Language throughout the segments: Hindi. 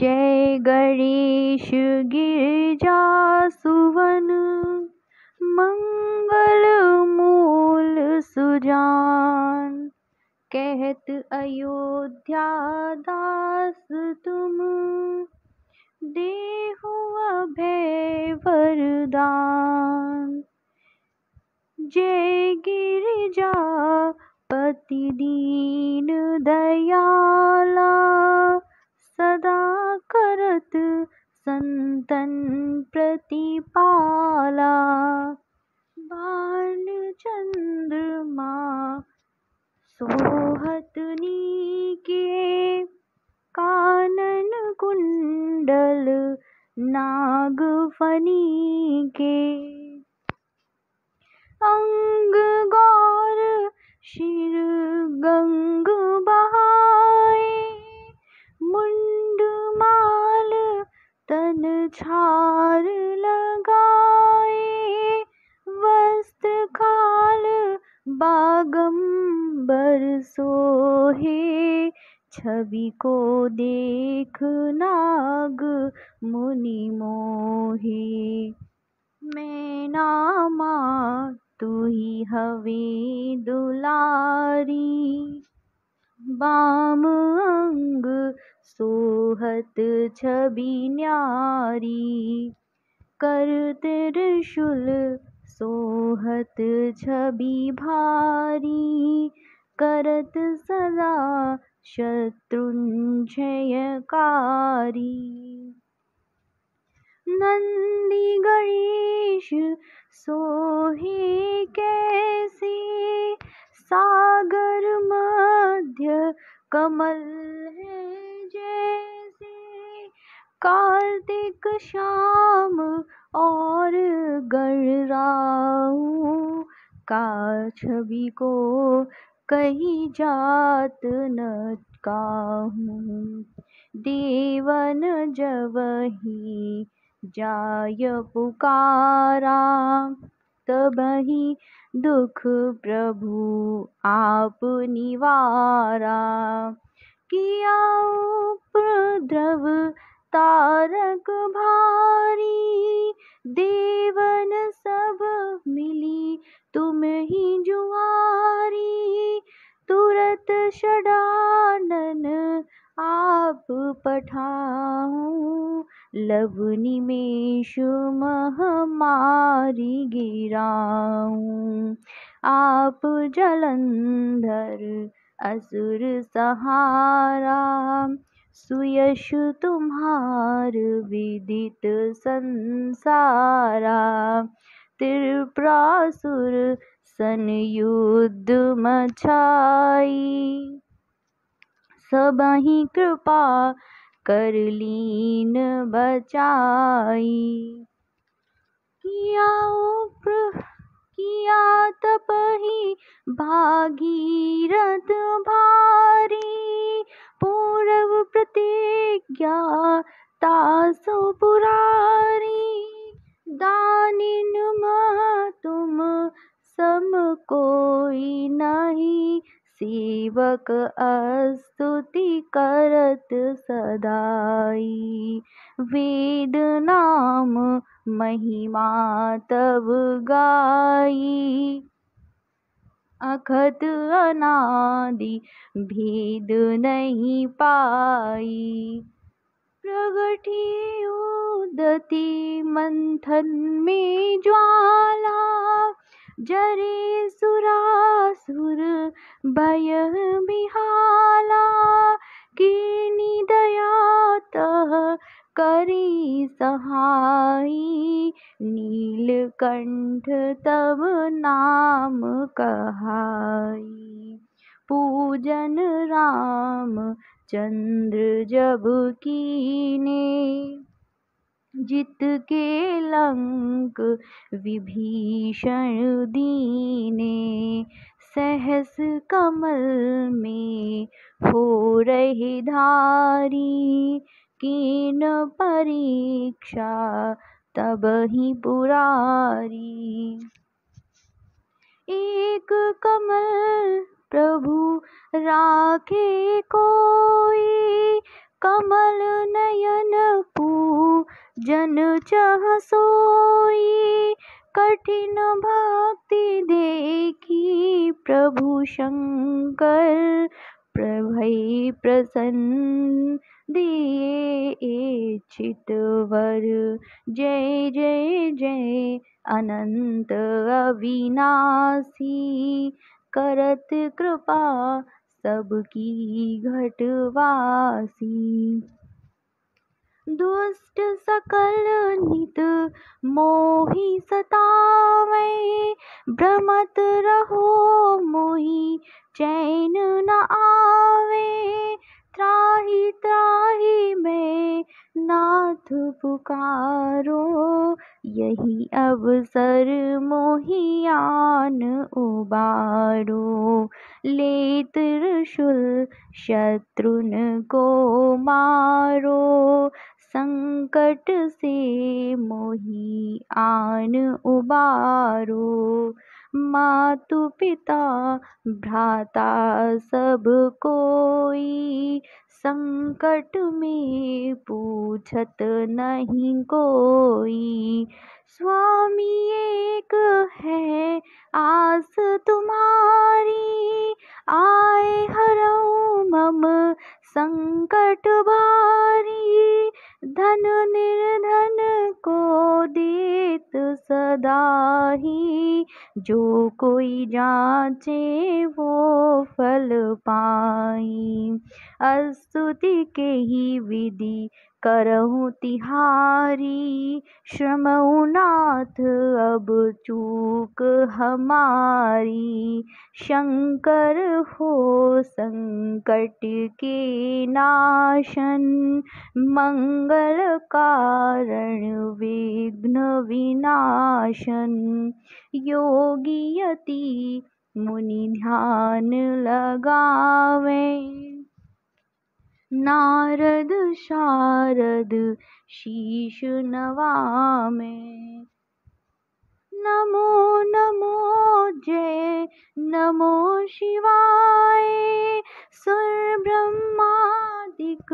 जय गणेश गिरिजा सुवन मंगल मूल सुजान कहत अयोध्या दास तुम देहु अभय वरदान जय गिरिजा पति दीन दयाला सदा करत संतन प्रतिपाला बाल चंद्रमा सोहत के कानन कुंडल नागफनी के झार लगाए वस्त्र खाल बागंबर सोहे छवि को देख नाग मुनि मोहे मै नामा तू ही हवे दुलारी बाम अंग सोहत छवि न्यारी कर त्रिशूल सोहत छवि भारी करत सदा शत्रुंजयकारी नंदी गणेश सोहे कैसे सागर मध्य कमल है जैसे कार्तिक शाम और गणराऊ का छवि को कहीं जात न काहूँ देवन जब ही जाय पुकारा तब ही दुख प्रभु आप निवारा किया उपद्रव तारक भारी देवन सब मिली तुम ही जुआरी तुरत षडानन आप पठाऊ लव निमेश महमारी गिराऊ आप जलंधर असुर सहारा सुयश तुम्हार विदित संसारा त्रिप्रासुर सन युद्ध मचाई सबही कृपा कर लीन बचाई या किया ही भागीरथ भारी पूर्व प्रतिज्ञा तासो पुरारी दानिन तुम सम कोई नहीं सेवक अस्तुति करत सदाई वेद नाम महिमा तब गाई अखत अनादि भेद नहीं पाई प्रगटी उदति मंथन में ज्वाला जरे सुरा सुर भय बिहाला किनी दयात करी सहाई नीलकंठ तब नाम कहाई पूजन राम चंद्र जब कीने जित के लंक विभीषण दीने सहस कमल में हो रही धारी कीन परीक्षा तब ही पुरारी एक कमल प्रभु राखे कोई कमल नयन जन चह सोई कठिन भक्ति देखी प्रभु शंकर प्रभई प्रसन्न दिए चितवर जय जय जय अनंत अविनाशी करत कृपा सबकी घटवासी दुष्ट सकल नित मोहि सतावे भ्रमत रहो मोहि चैन न आवे त्राही त्राही में नाथ पुकारो यही अवसर मोहियान उबारो ले त्रिशूल शत्रुन को मारो संकट से मोही आन उबारो मातु पिता भ्राता सब कोई संकट में पूछत नहीं कोई स्वामी एक है आस तुम्हारी आए हरऊ मम संकट भारी धन निर्धन को दीत सदा ही जो कोई जाचे वो फल पाई अस्तुति के ही विधि करहूँ तिहारी श्रम नाथ अब चूक हमारी शंकर हो संकट के नाशन मंगल कारण विघ्न विनाशन योगी यति मुनि ध्यान लगावें नारद शारद शीश नवामे नमो नमो जय नमो शिवाय सुर ब्रह्मादिक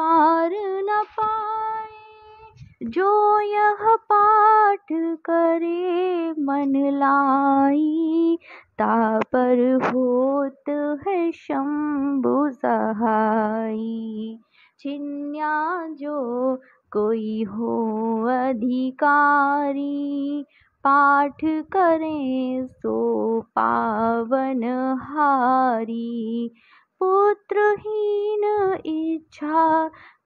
पार न पाए जो यह पाठ करे मन लाई पर होत है शंभु सहाई छिन्या जो कोई हो अधिकारी पाठ करें सो पावन हारी पुत्रहीन इच्छा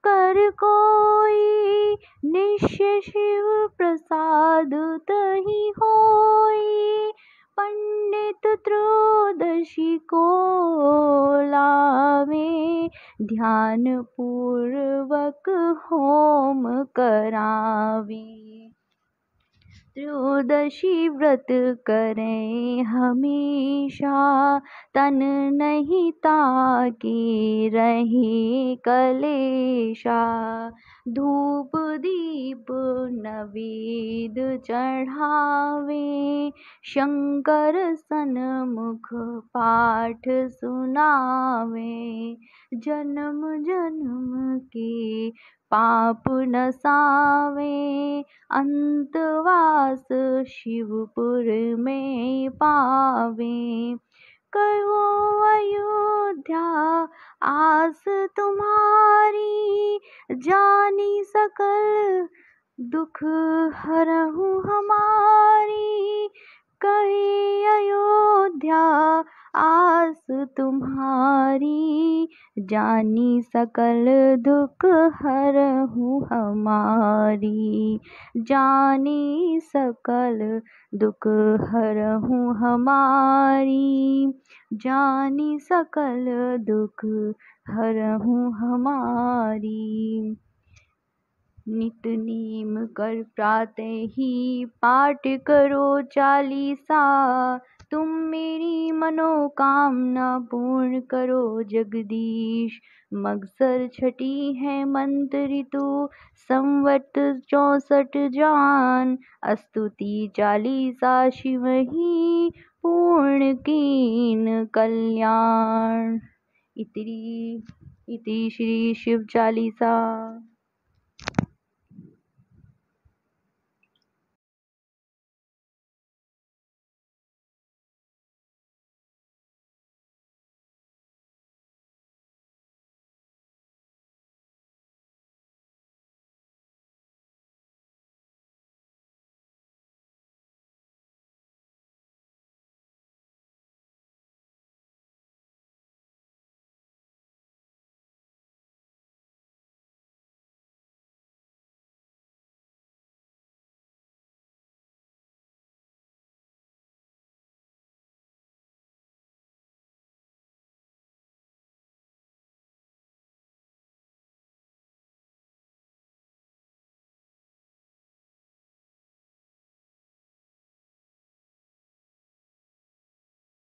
कर कोई निश्चय शिव प्रसाद तही होई पंडित त्रयोदशी को लावे ध्यान पूर्वक होम करावे त्रयोदशी व्रत करें हमेशा तन नहीं ताकि रही कलेशा धूप दीप नवीद चढ़ावे शंकर सनमुख पाठ सुनावे जन्म जन्म की पाप न सावे अंतवास शिवपुर में पावे कहो अयोध्या आस तुम्हारी जानी सकल दुख हरहु हमारी कहे अयोध्या आस तुम्हारी जानी सकल दुख हर हूँ हमारी जानी सकल दुख हर हूँ हमारी जानी सकल दुख हर हूँ हमारी नित नीम कर प्रातः ही पाठ करो चालीसा तुम मेरी मनोकामना पूर्ण करो जगदीश मगसर छठी है मंत्र ऋतु संवत चौसठ जान अस्तुति चालीसा शिव ही पूर्ण कीन कल्याण इतरी इति श्री शिव चालीसा